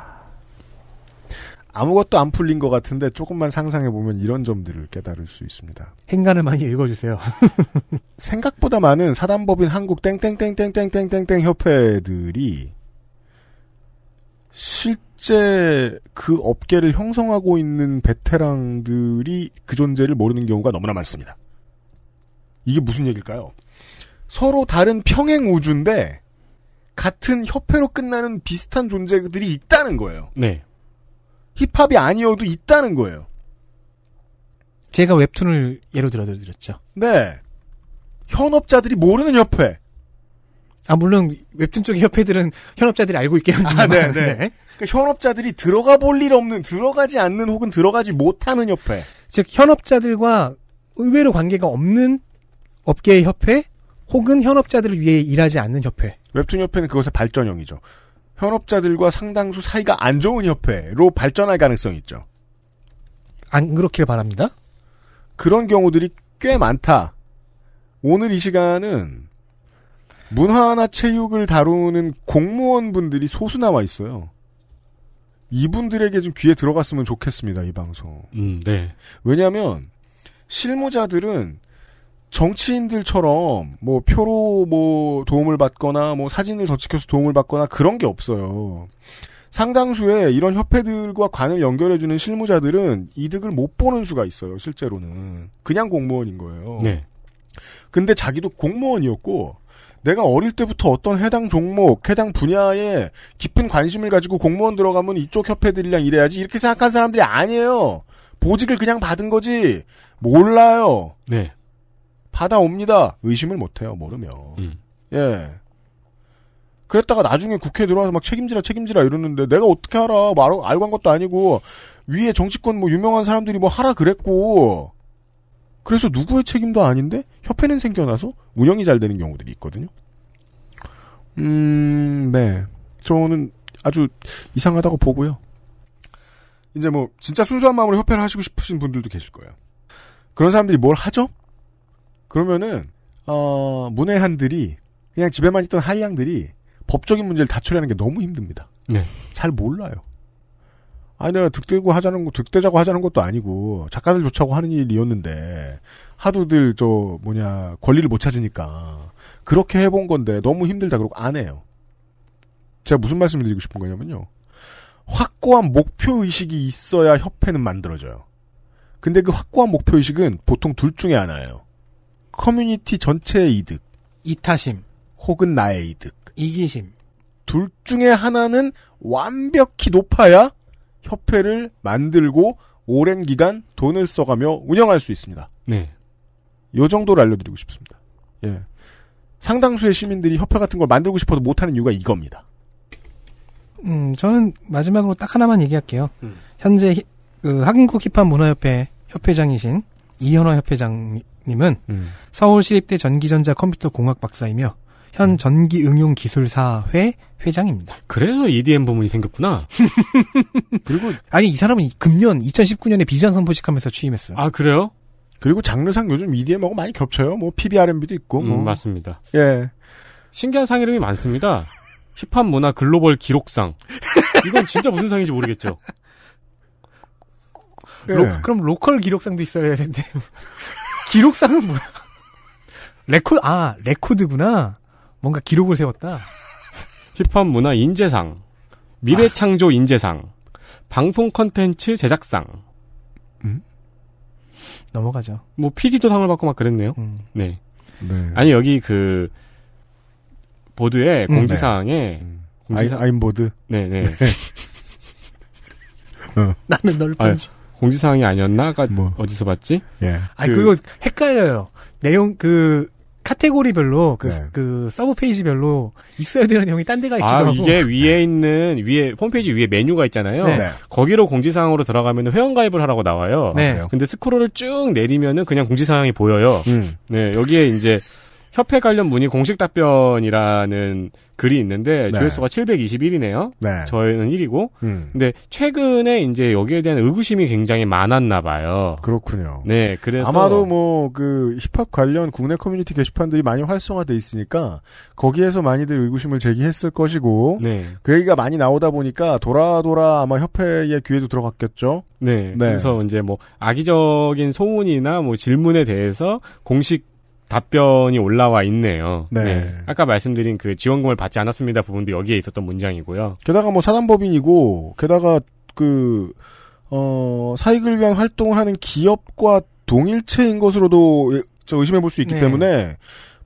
아무것도 안 풀린 것 같은데 조금만 상상해 보면 이런 점들을 깨달을 수 있습니다. 행간을 많이 읽어주세요. 생각보다 많은 사단법인 한국 땡땡땡땡땡땡땡 협회들이 실제 그 업계를 형성하고 있는 베테랑들이 그 존재를 모르는 경우가 너무나 많습니다. 이게 무슨 얘기일까요? 서로 다른 평행 우주인데 같은 협회로 끝나는 비슷한 존재들이 있다는 거예요. 네. 힙합이 아니어도 있다는 거예요. 제가 웹툰을 예로 들어드렸죠. 네. 현업자들이 모르는 협회. 아, 물론 웹툰 쪽의 협회들은 현업자들이 알고 있긴 한데. 아, 네 네. 네. 그러니까 현업자들이 들어가 볼 일 없는, 들어가지 않는 혹은 들어가지 못하는 협회. 즉, 현업자들과 의외로 관계가 없는 업계의 협회 혹은 현업자들을 위해 일하지 않는 협회. 웹툰 협회는 그것의 발전형이죠. 현업자들과 상당수 사이가 안 좋은 협회로 발전할 가능성이 있죠. 안 그렇길 바랍니다. 그런 경우들이 꽤 많다. 오늘 이 시간은 문화나 체육을 다루는 공무원분들이 소수 나와 있어요. 이분들에게 좀 귀에 들어갔으면 좋겠습니다, 이 방송. 음, 네. 왜냐면, 하 실무자들은 정치인들처럼 뭐 표로 뭐 도움을 받거나 뭐 사진을 더 찍혀서 도움을 받거나 그런 게 없어요. 상당수의 이런 협회들과 관을 연결해주는 실무자들은 이득을 못 보는 수가 있어요, 실제로는. 그냥 공무원인 거예요. 네. 근데 자기도 공무원이었고, 내가 어릴 때부터 어떤 해당 종목, 해당 분야에 깊은 관심을 가지고 공무원 들어가면 이쪽 협회들이랑 일해야지 이렇게 생각한 사람들이 아니에요. 보직을 그냥 받은 거지 몰라요. 네. 받아옵니다. 의심을 못해요. 모르면. 음. 예. 그랬다가 나중에 국회에 들어와서 막 책임지라 책임지라 이러는데 내가 어떻게 알아? 말, 뭐 알고 한 것도 아니고 위에 정치권 뭐 유명한 사람들이 뭐 하라 그랬고 그래서 누구의 책임도 아닌데 협회는 생겨나서 운영이 잘 되는 경우들이 있거든요. 음, 네. 저는 아주 이상하다고 보고요. 이제 뭐 진짜 순수한 마음으로 협회를 하시고 싶으신 분들도 계실 거예요. 그런 사람들이 뭘 하죠? 그러면은 어, 문외한들이 그냥 집에만 있던 한량들이 법적인 문제를 다 처리하는 게 너무 힘듭니다. 네. 잘 몰라요. 아니 내가 득대고 하자는 거 득대자고 하자는 것도 아니고 작가들 좋자고 하는 일이었는데 하도들 저 뭐냐 권리를 못 찾으니까 그렇게 해본 건데 너무 힘들다 그러고 안 해요. 제가 무슨 말씀을 드리고 싶은 거냐면요. 확고한 목표 의식이 있어야 협회는 만들어져요. 근데 그 확고한 목표 의식은 보통 둘 중에 하나예요. 커뮤니티 전체의 이득. 이타심. 혹은 나의 이득. 이기심. 둘 중에 하나는 완벽히 높아야 협회를 만들고 오랜 기간 돈을 써가며 운영할 수 있습니다. 네. 요 정도를 알려드리고 싶습니다. 예. 상당수의 시민들이 협회 같은 걸 만들고 싶어도 못하는 이유가 이겁니다. 음, 저는 마지막으로 딱 하나만 얘기할게요. 음. 현재 그 한국 힙합 문화협회 협회장이신 이현호 협회장님은 음. 서울시립대 전기전자 컴퓨터 공학 박사이며 현 음. 전기응용기술사회 회장입니다. 그래서 EDM 부문이 생겼구나. 그리고 아니 이 사람은 금년 2019년에 비전 선포식하면서 취임했어요. 아 그래요? 그리고 장르상 요즘 EDM하고 많이 겹쳐요. 뭐 PBRMB도 있고. 음, 뭐. 음, 맞습니다. 예. 신기한 상 이름이 많습니다. 힙합 문화 글로벌 기록상. 이건 진짜 무슨 상인지 모르겠죠. 예. 로, 그럼 로컬 기록상도 있어야 되는데 기록상은 뭐야? 레코드 아 레코드구나. 뭔가 기록을 세웠다. 힙합 문화 인재상, 미래 창조 인재상, 방송 컨텐츠 제작상. 음? 넘어가죠. 뭐 PD도 상을 받고 막 그랬네요. 음. 네. 네. 아니 여기 그 보드에 음, 공지사항에 네. 음. 공지사... 아임 보드. 네네. 네. 어. 나는 널 편지. 공지사항이 아니었나? 가 뭐. 어디서 봤지? 예. 아, 그, 그거 헷갈려요. 내용, 그, 카테고리별로 그, 네. 그 서브 페이지별로 있어야 되는 내용이 딴 데가 있기도 아, 하고 이게 네. 위에 있는 위에 홈페이지 위에 메뉴가 있잖아요. 네. 네. 거기로 공지사항으로 들어가면 회원 가입을 하라고 나와요. 네. 아, 근데 스크롤을 쭉 내리면은 그냥 공지사항이 보여요. 음. 네 여기에 이제 협회 관련 문의 공식 답변이라는 글이 있는데 네. 조회수가 721이네요. 네. 저희는 1이고. 음. 근데 최근에 이제 여기에 대한 의구심이 굉장히 많았나 봐요. 그렇군요. 네, 그래서 아마도 뭐 그 힙합 관련 국내 커뮤니티 게시판들이 많이 활성화돼 있으니까 거기에서 많이들 의구심을 제기했을 것이고 네. 그 얘기가 많이 나오다 보니까 돌아돌아 아마 협회의 귀에도 들어갔겠죠. 네. 네. 그래서 이제 뭐 악의적인 소문이나 뭐 질문에 대해서 공식 답변이 올라와 있네요. 네. 네. 아까 말씀드린 그 지원금을 받지 않았습니다 부분도 여기에 있었던 문장이고요. 게다가 뭐 사단법인이고, 게다가 그, 어, 사익을 위한 활동을 하는 기업과 동일체인 것으로도 예, 의심해 볼 수 있기 네. 때문에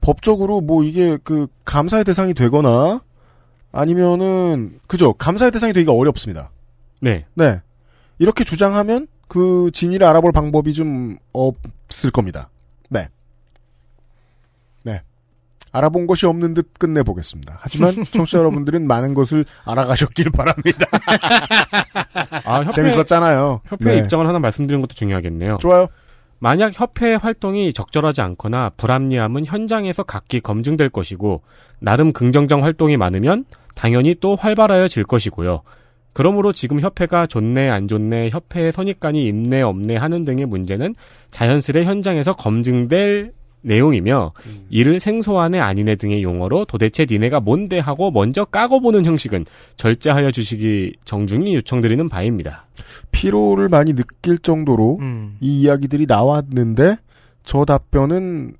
법적으로 뭐 이게 그 감사의 대상이 되거나 아니면은, 그죠. 감사의 대상이 되기가 어렵습니다. 네. 네. 이렇게 주장하면 그 진위를 알아볼 방법이 좀 없을 겁니다. 네. 알아본 것이 없는 듯 끝내보겠습니다. 하지만 청취자 여러분들은 많은 것을 알아가셨길 바랍니다. 아, 협회, 재밌었잖아요. 협회 네. 입장을 하나 말씀드리는 것도 중요하겠네요. 좋아요. 만약 협회의 활동이 적절하지 않거나 불합리함은 현장에서 각기 검증될 것이고 나름 긍정적 활동이 많으면 당연히 또 활발하여질 것이고요. 그러므로 지금 협회가 좋네 안 좋네 협회의 선입관이 있네 없네 하는 등의 문제는 자연스레 현장에서 검증될 내용이며 음. 이를 생소하네 아니네 등의 용어로 도대체 니네가 뭔데 하고 먼저 까고 보는 형식은 절제하여 주시기 정중히 요청드리는 바입니다. 피로를 많이 느낄 정도로 음. 이 이야기들이 나왔는데 저 답변은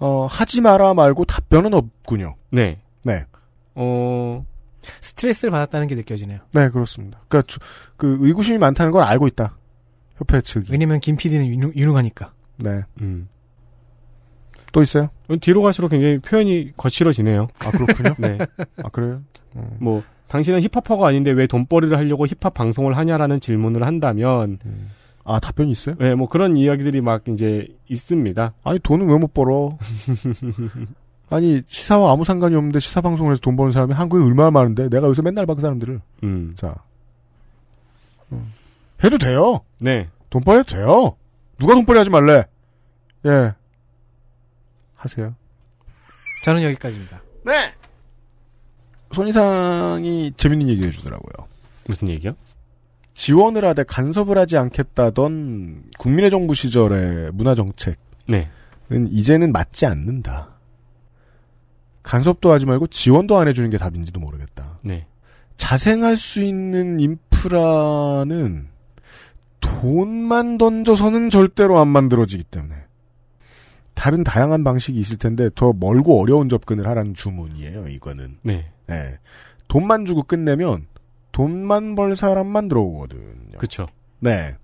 어, 하지 마라 말고 답변은 없군요. 네. 네. 어 스트레스를 받았다는 게 느껴지네요. 네, 그렇습니다. 그러니까 그 의구심이 많다는 걸 알고 있다. 협회 측이. 왜냐면 김 PD는 유능, 유능하니까. 네. 음. 또 있어요? 뒤로 갈수록 굉장히 표현이 거칠어지네요. 아 그렇군요. 네. 아 그래요? 음. 뭐 당신은 힙합퍼가 아닌데 왜 돈벌이를 하려고 힙합 방송을 하냐라는 질문을 한다면 음. 아 답변이 있어요? 네, 뭐 그런 이야기들이 막 이제 있습니다. 아니 돈은 왜 못 벌어? 아니 시사와 아무 상관이 없는데 시사 방송을 해서 돈 버는 사람이 한국에 얼마나 많은데 내가 여기서 맨날 봐 그 사람들을. 음. 자 음. 해도 돼요. 네. 돈벌이 해도 돼요. 누가 돈벌이 하지 말래? 예. 하세요. 저는 여기까지입니다. 네. 손이상이 재밌는 얘기 해주더라고요. 무슨 얘기요? 지원을 하되 간섭을 하지 않겠다던 국민의 정부 시절의 문화 정책은 네. 이제는 맞지 않는다. 간섭도 하지 말고 지원도 안 해주는 게 답인지도 모르겠다. 네. 자생할 수 있는 인프라는 돈만 던져서는 절대로 안 만들어지기 때문에 다른 다양한 방식이 있을 텐데 더 멀고 어려운 접근을 하라는 주문이에요. 이거는. 네. 네. 돈만 주고 끝내면 돈만 벌 사람만 들어오거든요. 그렇죠. 네.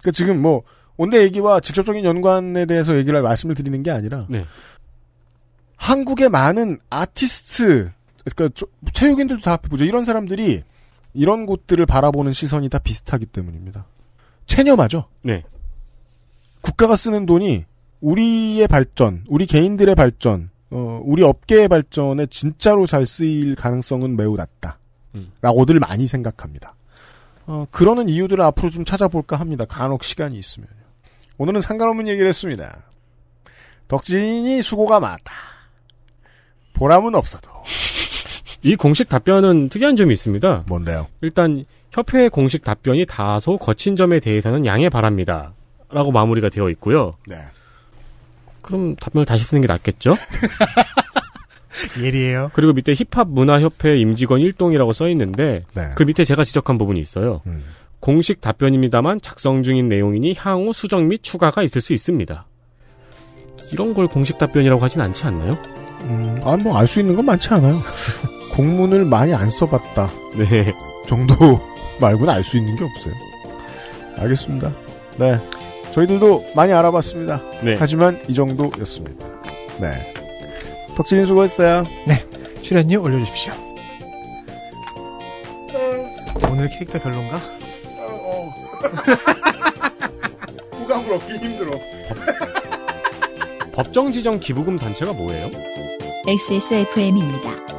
그러니까 지금 뭐 온대 얘기와 직접적인 연관에 대해서 얘기를 말씀을 드리는 게 아니라 네. 한국의 많은 아티스트 그러니까 체육인들도 다 보죠. 이런 사람들이 이런 곳들을 바라보는 시선이 다 비슷하기 때문입니다. 체념하죠. 네. 국가가 쓰는 돈이 우리의 발전, 우리 개인들의 발전, 어, 우리 업계의 발전에 진짜로 잘 쓰일 가능성은 매우 낮다. 음. 라고들 많이 생각합니다. 어, 그러는 이유들을 앞으로 좀 찾아볼까 합니다. 간혹 시간이 있으면. 오늘은 상관없는 얘기를 했습니다. 덕진이 수고가 많다 보람은 없어도. 이 공식 답변은 특이한 점이 있습니다. 뭔데요? 일단 협회의 공식 답변이 다소 거친 점에 대해서는 양해 바랍니다. 라고 마무리가 되어 있고요. 네. 그럼 답변을 다시 쓰는 게 낫겠죠? 예리해요. 그리고 밑에 힙합 문화협회 임직원 1동이라고 써 있는데 네. 그 밑에 제가 지적한 부분이 있어요. 음. 공식 답변입니다만 작성 중인 내용이니 향후 수정 및 추가가 있을 수 있습니다. 이런 걸 공식 답변이라고 하진 않지 않나요? 음, 아, 뭐, 알수 있는 건 많지 않아요. 공문을 많이 안 써봤다. 네. 정도 말고는 알 수 있는 게 없어요. 알겠습니다. 네. 저희들도 많이 알아봤습니다. 네. 하지만 이 정도였습니다. 네. 덕진이 수고했어요. 네. 출연료 올려주십시오. 네. 오늘 캐릭터 별론가? 호감을 어, 얻기 어. 힘들어. 법정 지정 기부금 단체가 뭐예요? XSFM입니다.